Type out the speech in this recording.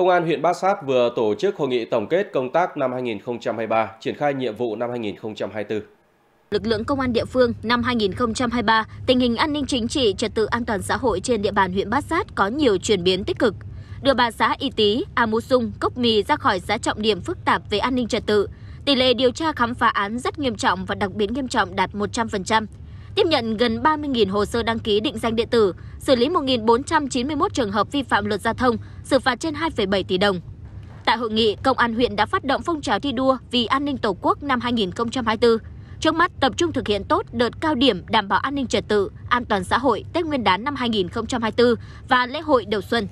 Công an huyện Bát Sát vừa tổ chức hội nghị tổng kết công tác năm 2023, triển khai nhiệm vụ năm 2024. Lực lượng công an địa phương năm 2023, tình hình an ninh chính trị, trật tự an toàn xã hội trên địa bàn huyện Bát Sát có nhiều chuyển biến tích cực. Đưa bà xã Y Tý, A Mú Dung, Cốc Mì ra khỏi xã trọng điểm phức tạp về an ninh trật tự. Tỷ lệ điều tra khám phá án rất nghiêm trọng và đặc biệt nghiêm trọng đạt 100% tiếp nhận gần 30.000 hồ sơ đăng ký định danh điện tử, xử lý 1.491 trường hợp vi phạm luật giao thông, xử phạt trên 2,7 tỷ đồng. Tại hội nghị, Công an huyện đã phát động phong trào thi đua vì an ninh Tổ quốc năm 2024. Trước mắt tập trung thực hiện tốt đợt cao điểm đảm bảo an ninh trật tự, an toàn xã hội Tết Nguyên đán năm 2024 và lễ hội đầu xuân.